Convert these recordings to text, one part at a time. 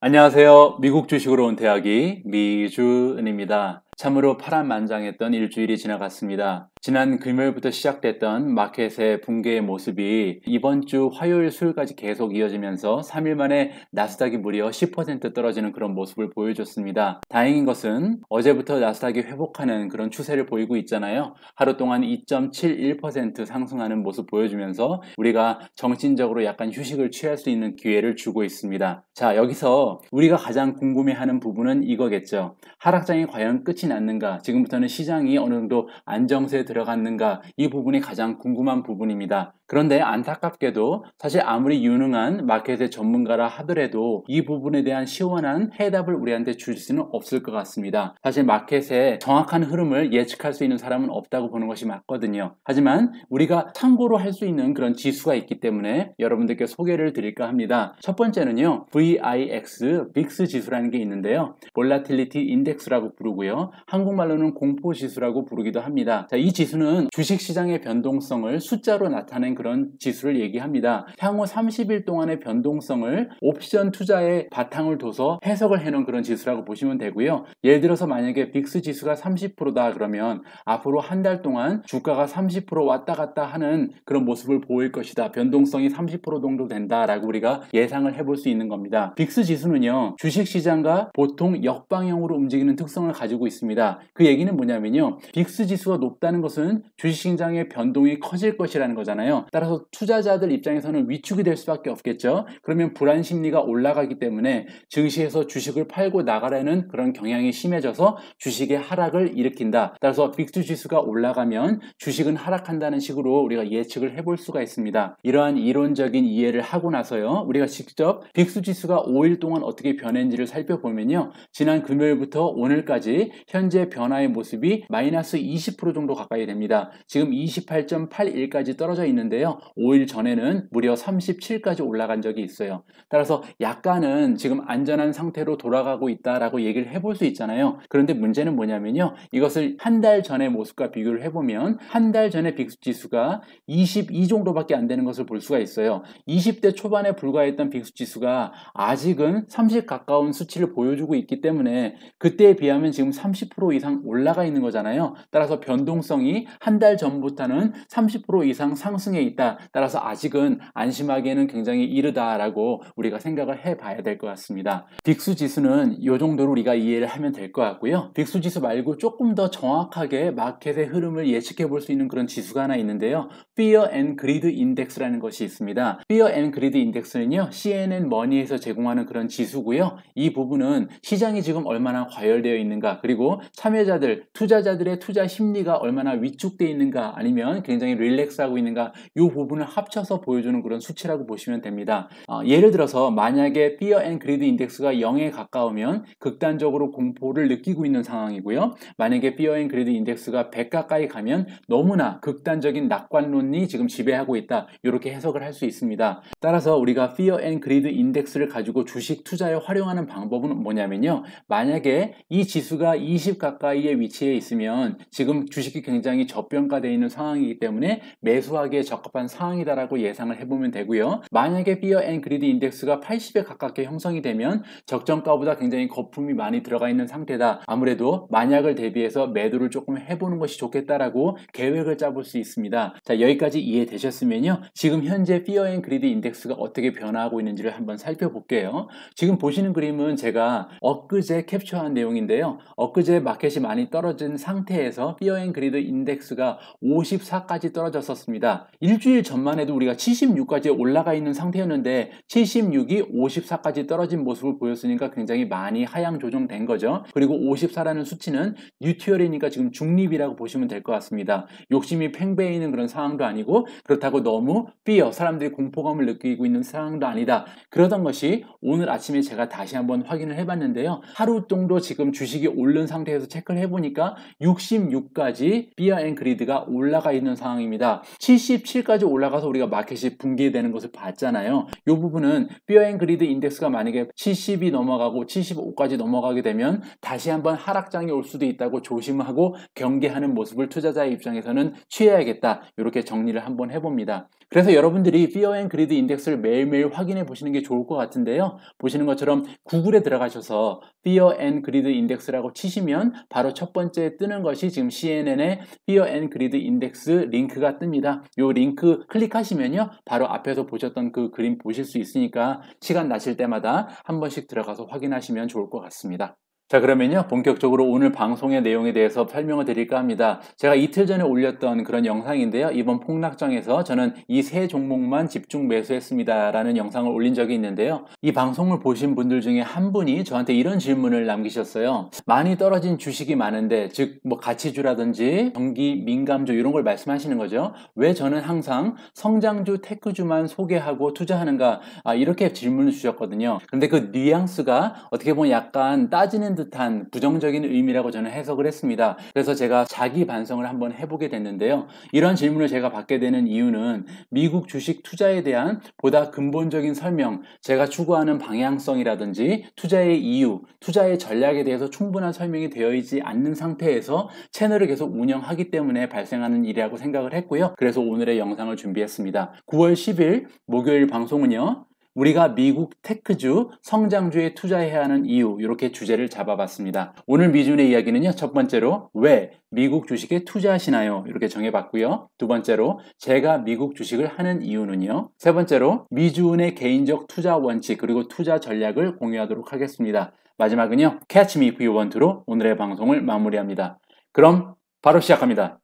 안녕하세요. 미국 주식으로 온 대학이 미주은입니다. 참으로 파란만장했던 일주일이 지나갔습니다. 지난 금요일부터 시작됐던 마켓의 붕괴의 모습이 이번 주 화요일 수요일까지 계속 이어지면서 3일 만에 나스닥이 무려 10% 떨어지는 그런 모습을 보여줬습니다. 다행인 것은 어제부터 나스닥이 회복하는 그런 추세를 보이고 있잖아요. 하루 동안 2.71% 상승하는 모습 보여주면서 우리가 정신적으로 약간 휴식을 취할 수 있는 기회를 주고 있습니다. 자, 여기서 우리가 가장 궁금해하는 부분은 이거겠죠. 하락장이 과연 끝이 났는가? 지금부터는 시장이 어느 정도 안정세 들어갔는가 이 부분이 가장 궁금한 부분입니다. 그런데 안타깝게도 사실 아무리 유능한 마켓의 전문가라 하더라도 이 부분에 대한 시원한 해답을 우리한테 줄 수는 없을 것 같습니다. 사실 마켓의 정확한 흐름을 예측할 수 있는 사람은 없다고 보는 것이 맞거든요. 하지만 우리가 참고로 할 수 있는 그런 지수가 있기 때문에 여러분들께 소개를 드릴까 합니다. 첫 번째는요. VIX 빅스 지수라는 게 있는데요. 볼라틸리티 인덱스라고 부르고요. 한국말로는 공포 지수라고 부르기도 합니다. 자, 이 지수는 주식 시장의 변동성을 숫자로 나타낸 그런 지수를 얘기합니다. 향후 30일 동안의 변동성을 옵션 투자에 바탕을 둬서 해석을 해놓은 그런 지수라고 보시면 되고요. 예를 들어서 만약에 빅스 지수가 30%다 그러면 앞으로 한 달 동안 주가가 30% 왔다 갔다 하는 그런 모습을 보일 것이다. 변동성이 30% 정도 된다라고 우리가 예상을 해볼 수 있는 겁니다. 빅스 지수는요. 주식시장과 보통 역방향으로 움직이는 특성을 가지고 있습니다. 그 얘기는 뭐냐면요. 빅스 지수가 높다는 것은 주식시장의 변동이 커질 것이라는 거잖아요. 따라서 투자자들 입장에서는 위축이 될 수밖에 없겠죠. 그러면 불안 심리가 올라가기 때문에 증시에서 주식을 팔고 나가려는 그런 경향이 심해져서 주식의 하락을 일으킨다. 따라서 빅스 지수가 올라가면 주식은 하락한다는 식으로 우리가 예측을 해볼 수가 있습니다. 이러한 이론적인 이해를 하고 나서요. 우리가 직접 빅스 지수가 5일 동안 어떻게 변했는지를 살펴보면요. 지난 금요일부터 오늘까지 현재 변화의 모습이 마이너스 20% 정도 가까이 됩니다. 지금 28.81까지 떨어져 있는데 올는데요 5일 전에는 무려 37까지 올라간 적이 있어요. 따라서 약간은 지금 안전한 상태로 돌아가고 있다라고 얘기를 해볼 수 있잖아요. 그런데 문제는 뭐냐면요. 이것을 한 달 전의 모습과 비교를 해보면 한 달전에 빅수지수가 22 정도밖에 안 되는 것을 볼 수가 있어요. 20대 초반에 불과했던 빅수지수가 아직은 30 가까운 수치를 보여주고 있기 때문에 그때에 비하면 지금 30% 이상 올라가 있는 거잖아요. 따라서 변동성이 한 달 전부터는 30% 이상 상승해 있다. 따라서 아직은 안심하기에는 굉장히 이르다라고 우리가 생각을 해봐야 될 것 같습니다. 빅수 지수는 이 정도로 우리가 이해를 하면 될 것 같고요. 빅수 지수 말고 조금 더 정확하게 마켓의 흐름을 예측해 볼 수 있는 그런 지수가 하나 있는데요. Fear and Greed Index라는 것이 있습니다. Fear and Greed Index는요. CNN 머니에서 제공하는 그런 지수고요. 이 부분은 시장이 지금 얼마나 과열되어 있는가 그리고 참여자들, 투자자들의 투자 심리가 얼마나 위축되어 있는가 아니면 굉장히 릴렉스하고 있는가 이 부분을 합쳐서 보여주는 그런 수치라고 보시면 됩니다. 어, 예를 들어서 만약에 Fear and Greed 인덱스가 0에 가까우면 극단적으로 공포를 느끼고 있는 상황이고요. 만약에 Fear and Greed 인덱스가 100 가까이 가면 너무나 극단적인 낙관론이 지금 지배하고 있다. 이렇게 해석을 할 수 있습니다. 따라서 우리가 Fear and Greed 인덱스를 가지고 주식 투자에 활용하는 방법은 뭐냐면요. 만약에 이 지수가 20가까이에위치해 있으면 지금 주식이 굉장히 저평가되어 있는 상황이기 때문에 매수하기에 적 적합한 상황이다라고 예상을 해보면 되고요. 만약에 Fear and g r 인덱스가 80에 가깝게 형성이 되면 적정가보다 굉장히 거품이 많이 들어가 있는 상태다. 아무래도 만약을 대비해서 매도를 조금 해보는 것이 좋겠다라고 계획을 짜볼 수 있습니다. 자 여기까지 이해되셨으면요. 지금 현재 Fear and g r 인덱스가 어떻게 변화하고 있는지를 한번 살펴볼게요. 지금 보시는 그림은 제가 엊그제 캡처한 내용인데요. 엊그제 마켓이 많이 떨어진 상태에서 Fear and g r 인덱스가 54까지 떨어졌었습니다. 일주일 전만 해도 우리가 76까지 올라가 있는 상태였는데 76이 54까지 떨어진 모습을 보였으니까 굉장히 많이 하향 조정된 거죠. 그리고 54라는 수치는 뉴티얼이니까 지금 중립이라고 보시면 될 것 같습니다. 욕심이 팽배해있는 그런 상황도 아니고 그렇다고 너무 삐어 사람들이 공포감을 느끼고 있는 상황도 아니다. 그러던 것이 오늘 아침에 제가 다시 한번 확인을 해봤는데요. 하루 정도 지금 주식이 오른 상태에서 체크를 해보니까 66까지 삐어 앤 그리드가 올라가 있는 상황입니다. 77 17까지 올라가서 우리가 마켓이 붕괴되는 것을 봤잖아요. 이 부분은 뼈앤그리드 인덱스가 만약에 70이 넘어가고 75까지 넘어가게 되면 다시 한번 하락장이 올 수도 있다고 조심하고 경계하는 모습을 투자자의 입장에서는 취해야겠다. 이렇게 정리를 한번 해봅니다. 그래서 여러분들이 뼈앤그리드 인덱스를 매일매일 확인해 보시는 게 좋을 것 같은데요. 보시는 것처럼 구글에 들어가셔서 뼈앤그리드 인덱스라고 치시면 바로 첫 번째 뜨는 것이 지금 CNN의 뼈앤그리드 인덱스 링크가 뜹니다. 이 링크 링크 그 클릭하시면요. 바로 앞에서 보셨던 그 그림 보실 수 있으니까 시간 나실 때마다 한 번씩 들어가서 확인하시면 좋을 것 같습니다. 자 그러면요 본격적으로 오늘 방송의 내용에 대해서 설명을 드릴까 합니다. 제가 이틀 전에 올렸던 그런 영상인데요. 이번 폭락장에서 저는 이 세 종목만 집중 매수했습니다라는 영상을 올린 적이 있는데요. 이 방송을 보신 분들 중에 한 분이 저한테 이런 질문을 남기셨어요. 많이 떨어진 주식이 많은데 즉 뭐 가치주라든지 경기 민감주 이런 걸 말씀하시는 거죠. 왜 저는 항상 성장주 테크주만 소개하고 투자하는가 아, 이렇게 질문을 주셨거든요. 근데그 뉘앙스가 어떻게 보면 약간 따지는 듯한 부정적인 의미라고 저는 해석을 했습니다. 그래서 제가 자기 반성을 한번 해보게 됐는데요. 이런 질문을 제가 받게 되는 이유는 미국 주식 투자에 대한 보다 근본적인 설명, 제가 추구하는 방향성이라든지 투자의 이유, 투자의 전략에 대해서 충분한 설명이 되어 있지 않는 상태에서 채널을 계속 운영하기 때문에 발생하는 일이라고 생각을 했고요. 그래서 오늘의 영상을 준비했습니다. 9월 10일 목요일 방송은요. 우리가 미국 테크주, 성장주에 투자해야 하는 이유 이렇게 주제를 잡아봤습니다. 오늘 미준의 이야기는요. 첫 번째로 왜 미국 주식에 투자하시나요? 이렇게 정해봤고요. 두 번째로 제가 미국 주식을 하는 이유는요. 세 번째로 미준의 개인적 투자 원칙 그리고 투자 전략을 공유하도록 하겠습니다. 마지막은요. Catch Me If You Want 로 오늘의 방송을 마무리합니다. 그럼 바로 시작합니다.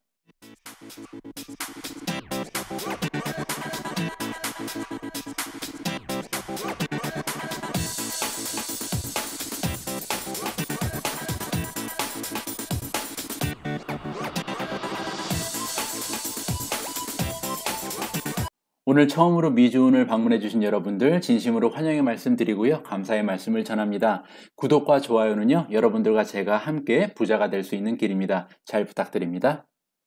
오늘 처음으로 미주은을 방문해 주신 여러분들 진심으로 환영의 말씀드리고요. 감사의 말씀을 전합니다. 구독과 좋아요는요. 여러분들과 제가 함께 부자가 될 수 있는 길입니다. 잘 부탁드립니다.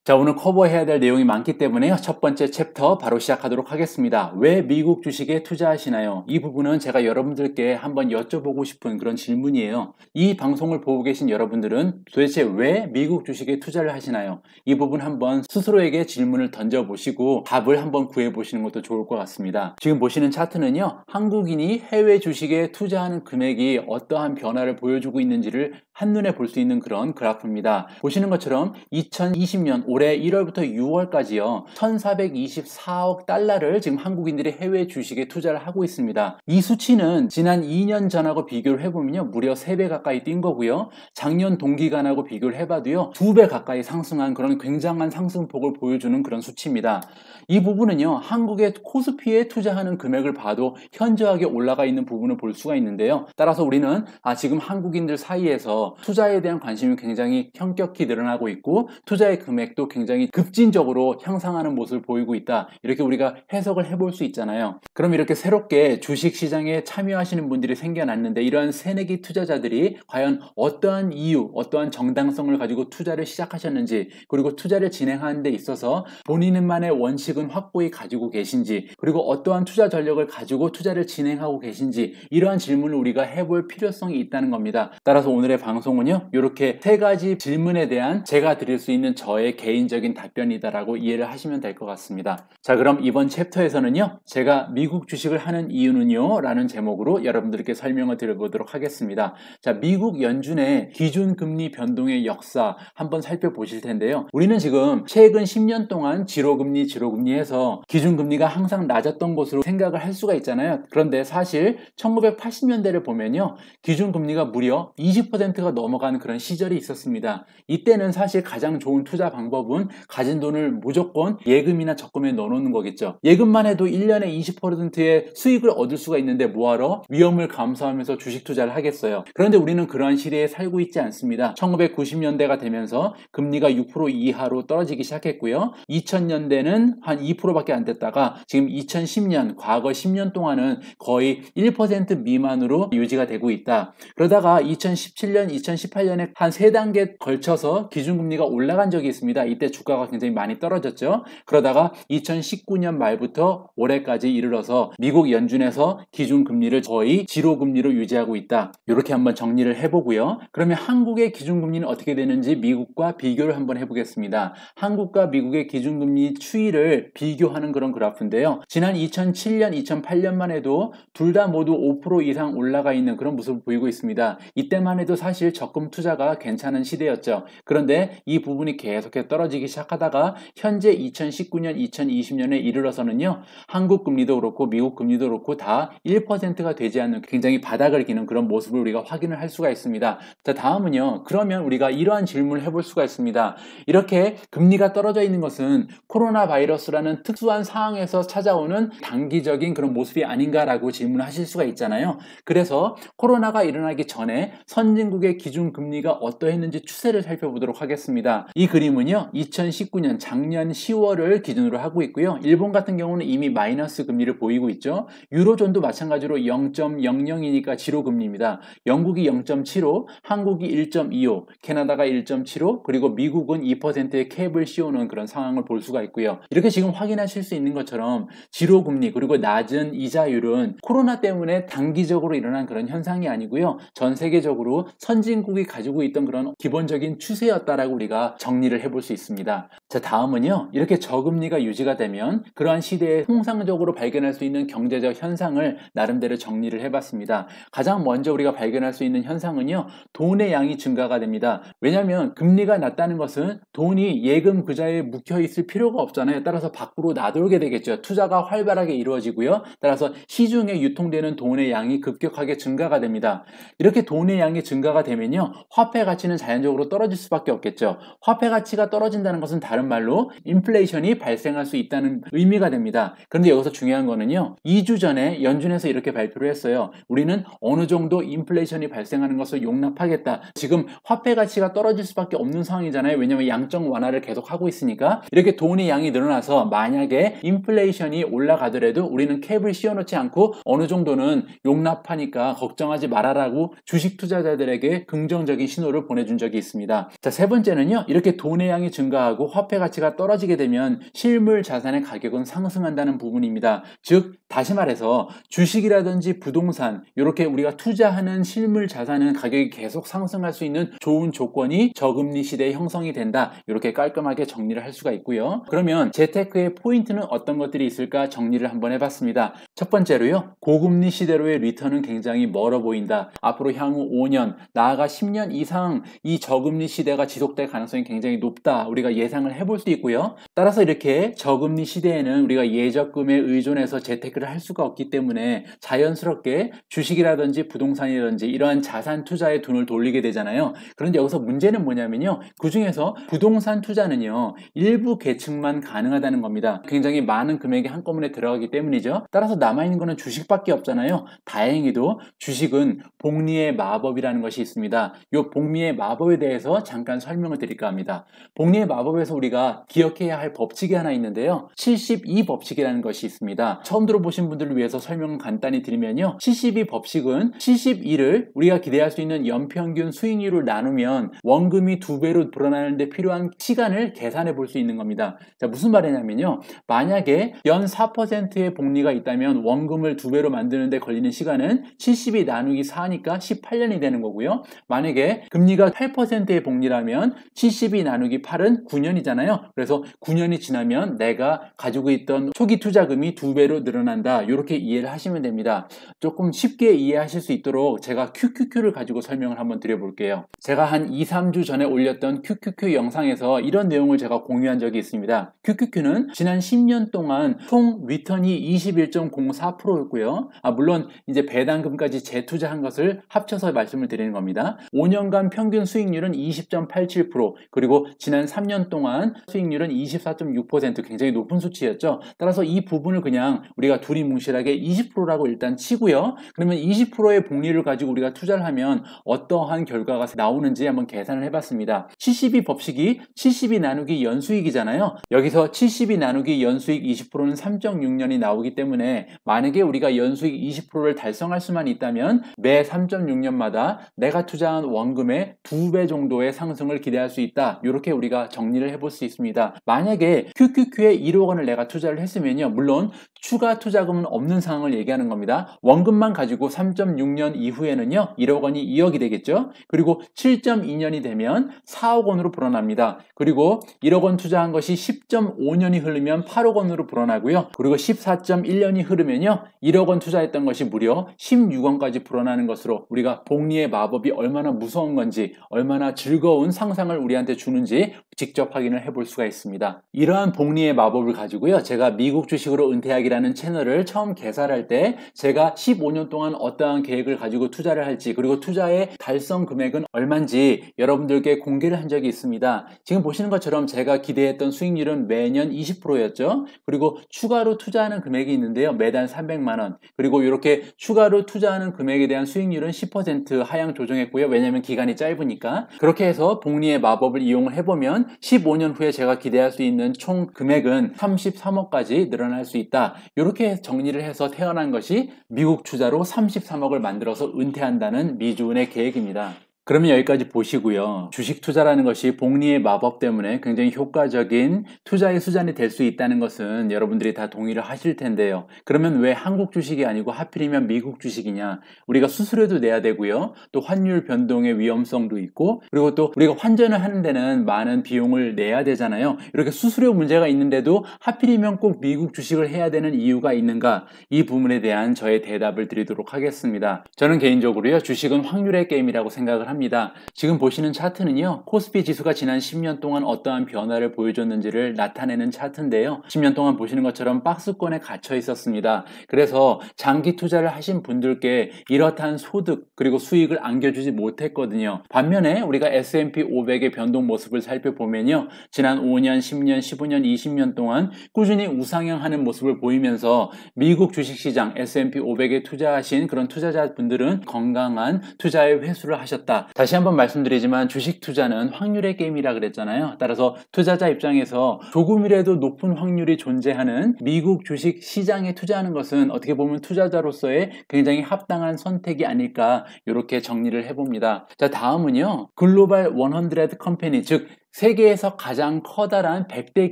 자, 오늘 커버해야 될 내용이 많기 때문에요. 첫 번째 챕터 바로 시작하도록 하겠습니다. 왜 미국 주식에 투자하시나요? 이 부분은 제가 여러분들께 한번 여쭤보고 싶은 그런 질문이에요. 이 방송을 보고 계신 여러분들은 도대체 왜 미국 주식에 투자를 하시나요? 이 부분 한번 스스로에게 질문을 던져보시고 답을 한번 구해보시는 것도 좋을 것 같습니다. 지금 보시는 차트는요. 한국인이 해외 주식에 투자하는 금액이 어떠한 변화를 보여주고 있는지를 한눈에 볼 수 있는 그런 그래프입니다. 보시는 것처럼 2020년 올해 1월부터 6월까지요. 1424억 달러를 지금 한국인들이 해외 주식에 투자를 하고 있습니다. 이 수치는 지난 2년 전하고 비교를 해보면요. 무려 3배 가까이 뛴 거고요. 작년 동기간하고 비교를 해봐도요. 2배 가까이 상승한 그런 굉장한 상승폭을 보여주는 그런 수치입니다. 이 부분은요. 한국의 코스피에 투자하는 금액을 봐도 현저하게 올라가 있는 부분을 볼 수가 있는데요. 따라서 우리는 아, 지금 한국인들 사이에서 투자에 대한 관심이 굉장히 현격히 늘어나고 있고 투자의 금액도 굉장히 급진적으로 향상하는 모습을 보이고 있다. 이렇게 우리가 해석을 해볼 수 있잖아요. 그럼 이렇게 새롭게 주식 시장에 참여하시는 분들이 생겨났는데 이러한 새내기 투자자들이 과연 어떠한 이유, 어떠한 정당성을 가지고 투자를 시작하셨는지 그리고 투자를 진행하는 데 있어서 본인만의 원칙은 확고히 가지고 계신지 그리고 어떠한 투자 전력을 가지고 투자를 진행하고 계신지 이러한 질문을 우리가 해볼 필요성이 있다는 겁니다. 따라서 오늘의 방 방송은요 이렇게 세 가지 질문에 대한 제가 드릴 수 있는 저의 개인적인 답변이다라고 이해를 하시면 될 것 같습니다. 자 그럼 이번 챕터에서는요 제가 미국 주식을 하는 이유는요 라는 제목으로 여러분들께 설명을 드려보도록 하겠습니다. 자 미국 연준의 기준금리 변동의 역사 한번 살펴보실 텐데요. 우리는 지금 최근 10년 동안 지로금리 지로금리 해서 기준금리가 항상 낮았던 것으로 생각을 할 수가 있잖아요. 그런데 사실 1980년대를 보면요 기준금리가 무려 20%가 10%가 넘어가는 그런 시절이 있었습니다. 이때는 사실 가장 좋은 투자 방법은 가진 돈을 무조건 예금이나 적금에 넣어놓는 거겠죠. 예금만 해도 1년에 20%의 수익을 얻을 수가 있는데 뭐하러 위험을 감수하면서 주식 투자를 하겠어요. 그런데 우리는 그러한 시대에 살고 있지 않습니다. 1990년대가 되면서 금리가 6% 이하로 떨어지기 시작했고요. 2000년대는 한 2%밖에 안 됐다가 지금 2010년 과거 10년 동안은 거의 1% 미만으로 유지가 되고 있다. 그러다가 2017년 2018년에 한 세단계 걸쳐서 기준금리가 올라간 적이 있습니다. 이때 주가가 굉장히 많이 떨어졌죠. 그러다가 2019년 말부터 올해까지 이르러서 미국 연준에서 기준금리를 거의 지로금리로 유지하고 있다. 이렇게 한번 정리를 해보고요. 그러면 한국의 기준금리는 어떻게 되는지 미국과 비교를 한번 해보겠습니다. 한국과 미국의 기준금리 추이를 비교하는 그런 그래프인데요. 지난 2007년, 2008년만 해도 둘 다 모두 5% 이상 올라가 있는 그런 모습을 보이고 있습니다. 이때만 해도 사실 사실 적금 투자가 괜찮은 시대였죠. 그런데 이 부분이 계속해서 떨어지기 시작하다가 현재 2019년, 2020년에 이르러서는요. 한국 금리도 그렇고 미국 금리도 그렇고 다 1%가 되지 않는 굉장히 바닥을 기는 그런 모습을 우리가 확인을 할 수가 있습니다. 자, 다음은요. 그러면 우리가 이러한 질문을 해볼 수가 있습니다. 이렇게 금리가 떨어져 있는 것은 코로나 바이러스라는 특수한 상황에서 찾아오는 단기적인 그런 모습이 아닌가라고 질문하실 수가 있잖아요. 그래서 코로나가 일어나기 전에 선진국의 미국의 기준 금리가 어떠했는지 추세를 살펴보도록 하겠습니다. 이 그림은요, 2019년 작년 10월을 기준으로 하고 있고요. 일본 같은 경우는 이미 마이너스 금리를 보이고 있죠. 유로존도 마찬가지로 0.00이니까 지로 금리입니다. 영국이 0.75, 한국이 1.25, 캐나다가 1.75, 그리고 미국은 2%의 캡을 씌우는 그런 상황을 볼 수가 있고요. 이렇게 지금 확인하실 수 있는 것처럼 지로 금리 그리고 낮은 이자율은 코로나 때문에 단기적으로 일어난 그런 현상이 아니고요. 전 세계적으로 선 선진국이 가지고 있던 그런 기본적인 추세였다라고 우리가 정리를 해볼 수 있습니다. 자, 다음은요. 이렇게 저금리가 유지가 되면 그러한 시대에 통상적으로 발견할 수 있는 경제적 현상을 나름대로 정리를 해봤습니다. 가장 먼저 우리가 발견할 수 있는 현상은요. 돈의 양이 증가가 됩니다. 왜냐하면 금리가 낮다는 것은 돈이 예금 그자에 묶여 있을 필요가 없잖아요. 따라서 밖으로 나돌게 되겠죠. 투자가 활발하게 이루어지고요. 따라서 시중에 유통되는 돈의 양이 급격하게 증가가 됩니다. 이렇게 돈의 양이 증가가 되면요. 화폐 가치는 자연적으로 떨어질 수밖에 없겠죠. 화폐 가치가 떨어진다는 것은 다른 말로 인플레이션이 발생할 수 있다는 의미가 됩니다. 그런데 여기서 중요한 거는요. 2주 전에 연준에서 이렇게 발표를 했어요. 우리는 어느 정도 인플레이션이 발생하는 것을 용납하겠다. 지금 화폐 가치가 떨어질 수밖에 없는 상황이잖아요. 왜냐하면 양적 완화를 계속 하고 있으니까 이렇게 돈의 양이 늘어나서 만약에 인플레이션이 올라가더라도 우리는 캡을 씌워놓지 않고 어느 정도는 용납하니까 걱정하지 말아라고 주식 투자자들에게 긍정적인 신호를 보내준 적이 있습니다. 자, 세 번째는요. 이렇게 돈의 양이 증가하고 화폐 가치가 떨어지게 되면 실물 자산의 가격은 상승한다는 부분입니다. 즉, 다시 말해서 주식이라든지 부동산 이렇게 우리가 투자하는 실물 자산은 가격이 계속 상승할 수 있는 좋은 조건이 저금리 시대에 형성이 된다. 이렇게 깔끔하게 정리를 할 수가 있고요. 그러면 재테크의 포인트는 어떤 것들이 있을까 정리를 한번 해봤습니다. 첫 번째로요. 고금리 시대로의 리턴은 굉장히 멀어 보인다. 앞으로 향후 5년 나 나아가 10년 이상 이 저금리 시대가 지속될 가능성이 굉장히 높다. 우리가 예상을 해볼 수 있고요. 따라서 이렇게 저금리 시대에는 우리가 예적금에 의존해서 재테크를 할 수가 없기 때문에 자연스럽게 주식이라든지 부동산이라든지 이러한 자산 투자에 돈을 돌리게 되잖아요. 그런데 여기서 문제는 뭐냐면요. 그 중에서 부동산 투자는요. 일부 계층만 가능하다는 겁니다. 굉장히 많은 금액이 한꺼번에 들어가기 때문이죠. 따라서 남아있는 거는 주식밖에 없잖아요. 다행히도 주식은 복리의 마법이라는 것이 있습니다. 있습니다. 이 복리의 마법에 대해서 잠깐 설명을 드릴까 합니다. 복리의 마법에서 우리가 기억해야 할 법칙이 하나 있는데요. 72법칙이라는 것이 있습니다. 처음 들어보신 분들을 위해서 설명을 간단히 드리면요. 72법칙은 72를 우리가 기대할 수 있는 연평균 수익률을 나누면 원금이 두 배로 불어나는데 필요한 시간을 계산해 볼 수 있는 겁니다. 자, 무슨 말이냐면요. 만약에 연 4%의 복리가 있다면 원금을 두 배로 만드는데 걸리는 시간은 72 나누기 4니까 18년이 되는 거고요. 만약에 금리가 8%의 복리라면 72 나누기 8은 9년이잖아요. 그래서 9년이 지나면 내가 가지고 있던 초기 투자금이 두 배로 늘어난다. 이렇게 이해를 하시면 됩니다. 조금 쉽게 이해하실 수 있도록 제가 QQQ를 가지고 설명을 한번 드려볼게요. 제가 한 2, 3주 전에 올렸던 QQQ 영상에서 이런 내용을 제가 공유한 적이 있습니다. QQQ는 지난 10년 동안 총 리턴이 21.04%였고요. 아, 물론 이제 배당금까지 재투자한 것을 합쳐서 말씀을 드리는 겁니다. 나니다 5년간 평균 수익률은 20.87% 그리고 지난 3년 동안 수익률은 24.6% 굉장히 높은 수치였죠. 따라서 이 부분을 그냥 우리가 둘이 뭉실하게 20%라고 일단 치고요. 그러면 20%의 복리를 가지고 우리가 투자를 하면 어떠한 결과가 나오는지 한번 계산을 해봤습니다. 72 법칙이 72 나누기 연수익이잖아요. 여기서 72 나누기 연수익 20%는 3.6년이 나오기 때문에 만약에 우리가 연수익 20%를 달성할 수만 있다면 매 3.6년마다 내가 내가 투자한 원금의 두 배 정도의 상승을 기대할 수 있다. 이렇게 우리가 정리를 해볼 수 있습니다. 만약에 QQQ에 1억 원을 내가 투자를 했으면요. 물론 추가 투자금은 없는 상황을 얘기하는 겁니다. 원금만 가지고 3.6년 이후에는요, 1억 원이 2억이 되겠죠? 그리고 7.2년이 되면 4억 원으로 불어납니다. 그리고 1억 원 투자한 것이 10.5년이 흐르면 8억 원으로 불어나고요. 그리고 14.1년이 흐르면요, 1억 원 투자했던 것이 무려 16원까지 불어나는 것으로 우리가 복리의 마법이 얼마나 무서운 건지, 얼마나 즐거운 상상을 우리한테 주는지 직접 확인을 해볼 수가 있습니다. 이러한 복리의 마법을 가지고요, 제가 미국 주식으로 은퇴하기 계획이라는 채널을 처음 개설할 때 제가 15년 동안 어떠한 계획을 가지고 투자를 할지 그리고 투자의 달성 금액은 얼마인지 여러분들께 공개를 한 적이 있습니다. 지금 보시는 것처럼 제가 기대했던 수익률은 매년 20%였죠. 그리고 추가로 투자하는 금액이 있는데요. 매달 300만 원. 그리고 이렇게 추가로 투자하는 금액에 대한 수익률은 10% 하향 조정했고요. 왜냐하면 기간이 짧으니까. 그렇게 해서 복리의 마법을 이용 해보면 15년 후에 제가 기대할 수 있는 총 금액은 33억까지 늘어날 수 있다. 이렇게 정리를 해서 태어난 것이 미국 주자로 33억을 만들어서 은퇴한다는 미주은의 계획입니다. 그러면 여기까지 보시고요. 주식 투자라는 것이 복리의 마법 때문에 굉장히 효과적인 투자의 수단이 될 수 있다는 것은 여러분들이 다 동의를 하실 텐데요. 그러면 왜 한국 주식이 아니고 하필이면 미국 주식이냐? 우리가 수수료도 내야 되고요. 또 환율 변동의 위험성도 있고 그리고 또 우리가 환전을 하는 데는 많은 비용을 내야 되잖아요. 이렇게 수수료 문제가 있는데도 하필이면 꼭 미국 주식을 해야 되는 이유가 있는가? 이 부분에 대한 저의 대답을 드리도록 하겠습니다. 저는 개인적으로요. 주식은 확률의 게임이라고 생각을 합니다. 합니다. 지금 보시는 차트는요. 코스피 지수가 지난 10년 동안 어떠한 변화를 보여줬는지를 나타내는 차트인데요. 10년 동안 보시는 것처럼 박스권에 갇혀 있었습니다. 그래서 장기 투자를 하신 분들께 이렇한 소득 그리고 수익을 안겨주지 못했거든요. 반면에 우리가 S&P 500의 변동 모습을 살펴보면요. 지난 5년, 10년, 15년, 20년 동안 꾸준히 우상향하는 모습을 보이면서 미국 주식시장 S&P 500에 투자하신 그런 투자자분들은 건강한 투자의 회수를 하셨다. 다 다시 한번 말씀드리지만 주식 투자는 확률의 게임이라 그랬잖아요. 따라서 투자자 입장에서 조금이라도 높은 확률이 존재하는 미국 주식 시장에 투자하는 것은 어떻게 보면 투자자로서의 굉장히 합당한 선택이 아닐까 이렇게 정리를 해봅니다. 자 다음은요 글로벌 100 컴퍼니 즉 세계에서 가장 커다란 100대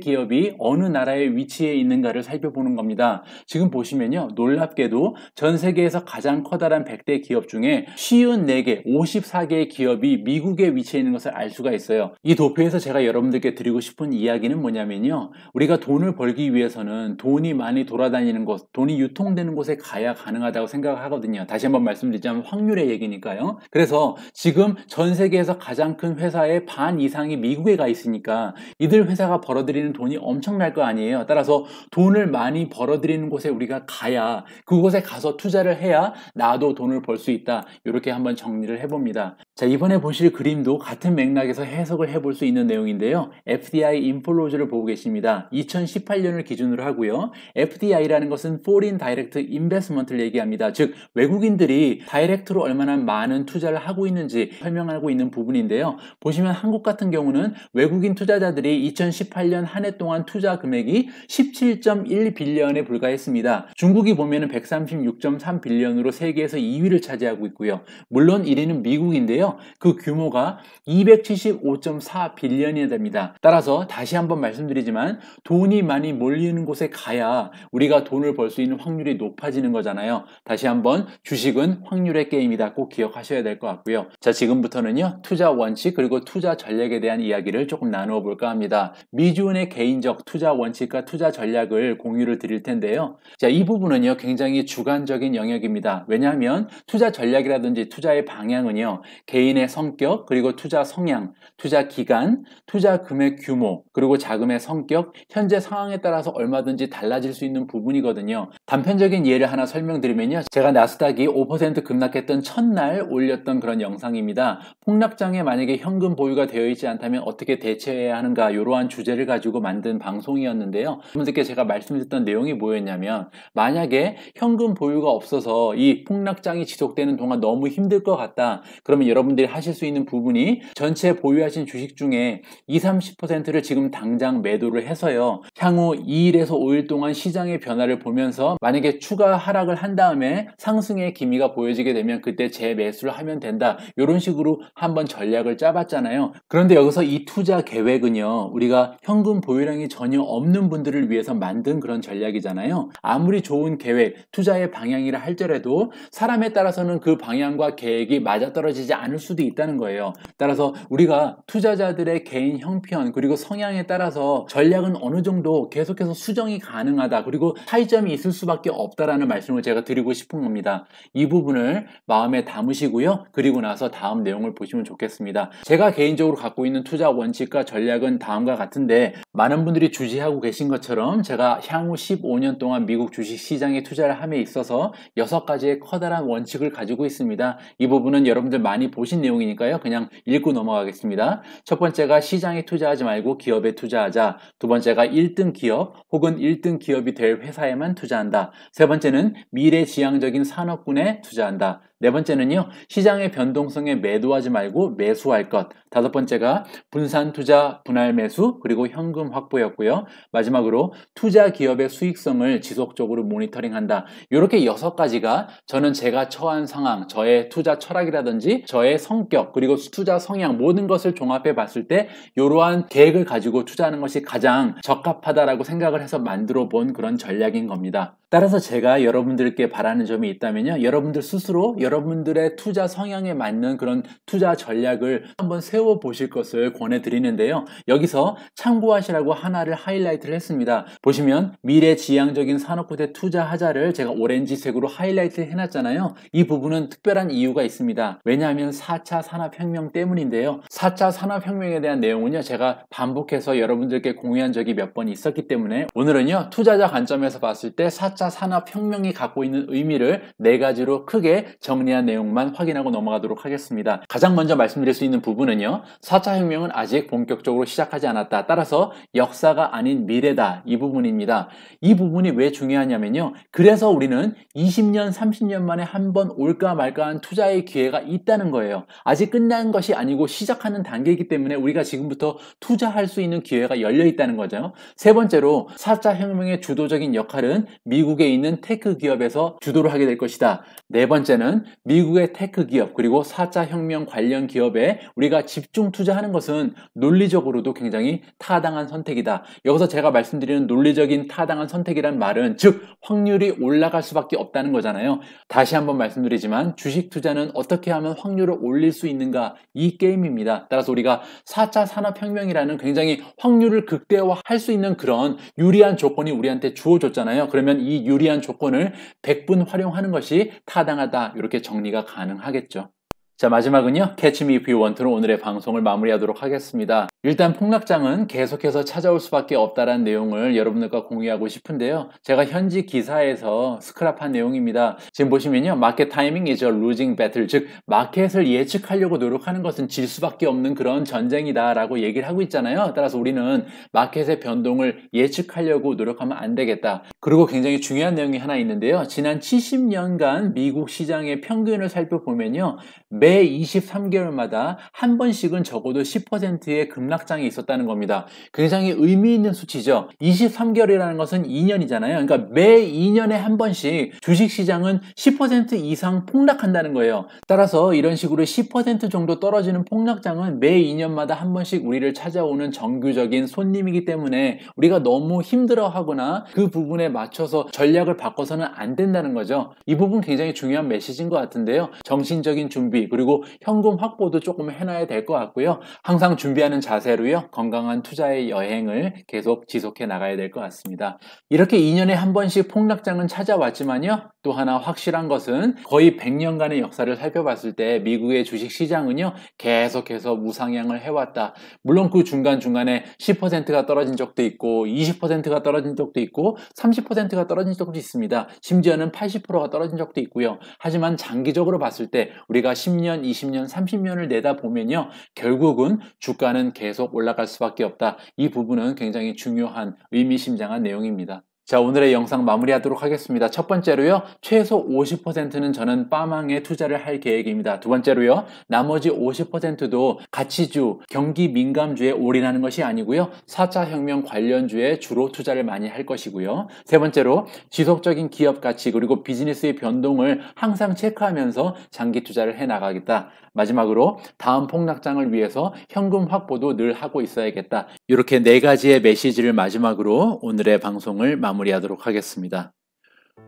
기업이 어느 나라에 위치해 있는가를 살펴보는 겁니다. 지금 보시면요. 놀랍게도 전 세계에서 가장 커다란 100대 기업 중에 쉬운 4개 54개의 기업이 미국에 위치해 있는 것을 알 수가 있어요. 이 도표에서 제가 여러분들께 드리고 싶은 이야기는 뭐냐면요. 우리가 돈을 벌기 위해서는 돈이 많이 돌아다니는 곳, 돈이 유통되는 곳에 가야 가능하다고 생각하거든요. 다시 한번 말씀드리자면 확률의 얘기니까요. 그래서 지금 전 세계에서 가장 큰 회사의 반 이상이 미국에 기회가 있으니까 이들 회사가 벌어들이는 돈이 엄청날 거 아니에요. 따라서 돈을 많이 벌어들이는 곳에 우리가 가야 그곳에 가서 투자를 해야 나도 돈을 벌 수 있다. 이렇게 한번 정리를 해봅니다. 자, 이번에 보실 그림도 같은 맥락에서 해석을 해볼 수 있는 내용인데요. FDI 인플로즈를 보고 계십니다. 2018년을 기준으로 하고요. FDI라는 것은 Foreign Direct Investment를 얘기합니다. 즉, 외국인들이 다이렉트로 얼마나 많은 투자를 하고 있는지 설명하고 있는 부분인데요. 보시면 한국 같은 경우는 외국인 투자자들이 2018년 한 해 동안 투자 금액이 17.1빌리언에 불과했습니다. 중국이 보면 136.3빌리언으로 세계에서 2위를 차지하고 있고요. 물론 1위는 미국인데요. 그 규모가 275.4빌리언이 됩니다. 따라서 다시 한번 말씀드리지만 돈이 많이 몰리는 곳에 가야 우리가 돈을 벌 수 있는 확률이 높아지는 거잖아요. 다시 한번 주식은 확률의 게임이다 꼭 기억하셔야 될 것 같고요. 자 지금부터는요 투자 원칙 그리고 투자 전략에 대한 이야기 이야기를 조금 나누어 볼까 합니다. 미주은의 개인적 투자 원칙과 투자 전략을 공유를 드릴 텐데요. 자, 이 부분은요, 굉장히 주관적인 영역입니다. 왜냐하면 투자 전략이라든지 투자의 방향은요, 개인의 성격, 그리고 투자 성향, 투자 기간, 투자 금액 규모, 그리고 자금의 성격, 현재 상황에 따라서 얼마든지 달라질 수 있는 부분이거든요. 단편적인 예를 하나 설명드리면요. 제가 나스닥이 5% 급락했던 첫날 올렸던 그런 영상입니다. 폭락장에 만약에 현금 보유가 되어 있지 않다면 어떻게 대처해야 하는가 이러한 주제를 가지고 만든 방송이었는데요. 여러분들께 제가 말씀드렸던 내용이 뭐였냐면 만약에 현금 보유가 없어서 이 폭락장이 지속되는 동안 너무 힘들 것 같다. 그러면 여러분들이 하실 수 있는 부분이 전체 보유하신 주식 중에 20, 30%를 지금 당장 매도를 해서요. 향후 2일에서 5일 동안 시장의 변화를 보면서 만약에 추가 하락을 한 다음에 상승의 기미가 보여지게 되면 그때 재매수를 하면 된다. 이런 식으로 한번 전략을 짜봤잖아요. 그런데 여기서 이 투자 계획은요, 우리가 현금 보유량이 전혀 없는 분들을 위해서 만든 그런 전략이잖아요. 아무리 좋은 계획, 투자의 방향이라 할지라도 사람에 따라서는 그 방향과 계획이 맞아떨어지지 않을 수도 있다는 거예요. 따라서 우리가 투자자들의 개인 형편, 그리고 성향에 따라서 전략은 어느 정도 계속해서 수정이 가능하다, 그리고 차이점이 있을 수밖에 없다라는 말씀을 제가 드리고 싶은 겁니다. 이 부분을 마음에 담으시고요. 그리고 나서 다음 내용을 보시면 좋겠습니다. 제가 개인적으로 갖고 있는 투자 원칙과 전략은 다음과 같은데 많은 분들이 주지하고 계신 것처럼 제가 향후 15년 동안 미국 주식 시장에 투자를 함에 있어서 6가지의 커다란 원칙을 가지고 있습니다. 이 부분은 여러분들 많이 보신 내용이니까요. 그냥 읽고 넘어가겠습니다. 첫 번째가 시장에 투자하지 말고 기업에 투자하자. 두 번째가 1등 기업 혹은 1등 기업이 될 회사에만 투자한다. 세 번째는 미래 지향적인 산업군에 투자한다. 네 번째는요, 시장의 변동성에 매도하지 말고 매수할 것. 다섯 번째가 분산 투자, 분할 매수, 그리고 현금 확보였고요. 마지막으로 투자 기업의 수익성을 지속적으로 모니터링한다. 이렇게 여섯 가지가 저는 제가 처한 상황, 저의 투자 철학이라든지 저의 성격, 그리고 투자 성향 모든 것을 종합해 봤을 때 이러한 계획을 가지고 투자하는 것이 가장 적합하다라고 생각을 해서 만들어 본 그런 전략인 겁니다. 따라서 제가 여러분들께 바라는 점이 있다면요, 여러분들 스스로 여러분들의 투자 성향에 맞는 그런 투자 전략을 한번 세워 보실 것을 권해 드리는데요. 여기서 참고하시라고 하나를 하이라이트를 했습니다. 보시면 미래 지향적인 산업구대 투자하자를 제가 오렌지색으로 하이라이트를 해놨잖아요. 이 부분은 특별한 이유가 있습니다. 왜냐하면 4차 산업혁명 때문인데요. 4차 산업혁명에 대한 내용은요. 제가 반복해서 여러분들께 공유한 적이 몇 번 있었기 때문에 오늘은요. 투자자 관점에서 봤을 때 4차 산업혁명이 갖고 있는 의미를 네 가지로 크게 정 불가한 내용만 확인하고 넘어가도록 하겠습니다. 가장 먼저 말씀드릴 수 있는 부분은요. 4차 혁명은 아직 본격적으로 시작하지 않았다. 따라서 역사가 아닌 미래다. 이 부분입니다. 이 부분이 왜 중요하냐면요. 그래서 우리는 20년, 30년 만에 한 번 올까 말까한 투자의 기회가 있다는 거예요. 아직 끝난 것이 아니고 시작하는 단계이기 때문에 우리가 지금부터 투자할 수 있는 기회가 열려 있다는 거죠. 세 번째로 4차 혁명의 주도적인 역할은 미국에 있는 테크 기업에서 주도를 하게 될 것이다. 네 번째는 미국의 테크 기업 그리고 4차 혁명 관련 기업에 우리가 집중 투자하는 것은 논리적으로도 굉장히 타당한 선택이다. 여기서 제가 말씀드리는 논리적인 타당한 선택이란 말은 즉 확률이 올라갈 수밖에 없다는 거잖아요. 다시 한번 말씀드리지만 주식 투자는 어떻게 하면 확률을 올릴 수 있는가 이 게임입니다. 따라서 우리가 4차 산업혁명이라는 굉장히 확률을 극대화할 수 있는 그런 유리한 조건이 우리한테 주어졌잖아요. 그러면 이 유리한 조건을 100분 활용하는 것이 타당하다. 이렇게 이렇게 정리가 가능하겠죠. 자 마지막은요. 캐치미 비원트로 오늘의 방송을 마무리하도록 하겠습니다. 일단 폭락장은 계속해서 찾아올 수밖에 없다는 내용을 여러분들과 공유하고 싶은데요. 제가 현지 기사에서 스크랍한 내용입니다. 지금 보시면요. 마켓 타이밍 이죠. 루징 배틀 즉 마켓을 예측하려고 노력하는 것은 질 수밖에 없는 그런 전쟁이다 라고 얘기를 하고 있잖아요. 따라서 우리는 마켓의 변동을 예측하려고 노력하면 안 되겠다. 그리고 굉장히 중요한 내용이 하나 있는데요. 지난 70년간 미국 시장의 평균을 살펴보면요. 매 23개월마다 한 번씩은 적어도 10%의 금 급락장이 있었다는 겁니다. 굉장히 그 의미 있는 수치죠. 23개월이라는 것은 2년이잖아요. 그러니까 매 2년에 한 번씩 주식시장은 10% 이상 폭락한다는 거예요. 따라서 이런 식으로 10% 정도 떨어지는 폭락장은 매 2년마다 한 번씩 우리를 찾아오는 정규적인 손님이기 때문에 우리가 너무 힘들어하거나 그 부분에 맞춰서 전략을 바꿔서는 안 된다는 거죠. 이 부분 굉장히 중요한 메시지인 것 같은데요. 정신적인 준비 그리고 현금 확보도 조금 해놔야 될 것 같고요. 항상 준비하는 자 자세로요, 건강한 투자의 여행을 계속 지속해 나가야 될 것 같습니다. 이렇게 2년에 한 번씩 폭락장은 찾아왔지만요, 또 하나 확실한 것은 거의 100년간의 역사를 살펴봤을 때 미국의 주식 시장은요, 계속해서 무상향을 해왔다. 물론 그 중간중간에 10%가 떨어진 적도 있고, 20%가 떨어진 적도 있고, 30%가 떨어진 적도 있습니다. 심지어는 80%가 떨어진 적도 있고요. 하지만 장기적으로 봤을 때 우리가 10년, 20년, 30년을 내다보면요, 결국은 주가는 계속 계속 올라갈 수밖에 없다. 이 부분은 굉장히 중요한 의미심장한 내용입니다. 자, 오늘의 영상 마무리하도록 하겠습니다. 첫 번째로요, 최소 50%는 저는 빠망에 투자를 할 계획입니다. 두 번째로요, 나머지 50%도 가치주, 경기 민감주에 올인하는 것이 아니고요, 4차 혁명 관련주에 주로 투자를 많이 할 것이고요. 세 번째로, 지속적인 기업 가치 그리고 비즈니스의 변동을 항상 체크하면서 장기 투자를 해 나가겠다. 마지막으로, 다음 폭락장을 위해서 현금 확보도 늘 하고 있어야겠다. 이렇게 네 가지의 메시지를 마지막으로 오늘의 방송을 마무리하겠습니다. 마무리하도록 하겠습니다.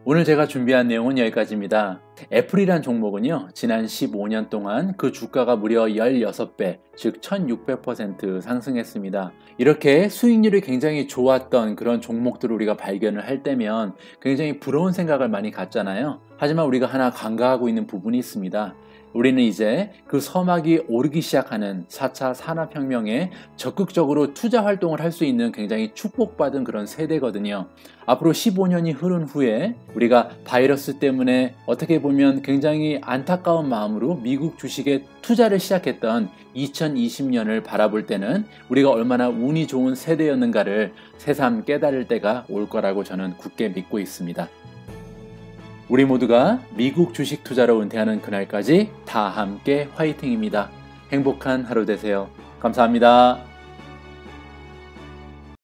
오늘 제가 준비한 내용은 여기까지입니다. 애플이란 종목은요, 지난 15년 동안 그 주가가 무려 16배, 즉 1600% 상승했습니다. 이렇게 수익률이 굉장히 좋았던 그런 종목들을 우리가 발견을 할 때면 굉장히 부러운 생각을 많이 갖잖아요. 하지만 우리가 하나 간과하고 있는 부분이 있습니다. 우리는 이제 그 서막이 오르기 시작하는 4차 산업혁명에 적극적으로 투자 활동을 할 수 있는 굉장히 축복받은 그런 세대거든요. 앞으로 15년이 흐른 후에 우리가 바이러스 때문에 어떻게 보면 굉장히 안타까운 마음으로 미국 주식에 투자를 시작했던 2020년을 바라볼 때는 우리가 얼마나 운이 좋은 세대였는가를 새삼 깨달을 때가 올 거라고 저는 굳게 믿고 있습니다. 우리 모두가 미국 주식 투자로 은퇴하는 그날까지 다 함께 화이팅입니다. 행복한 하루 되세요. 감사합니다.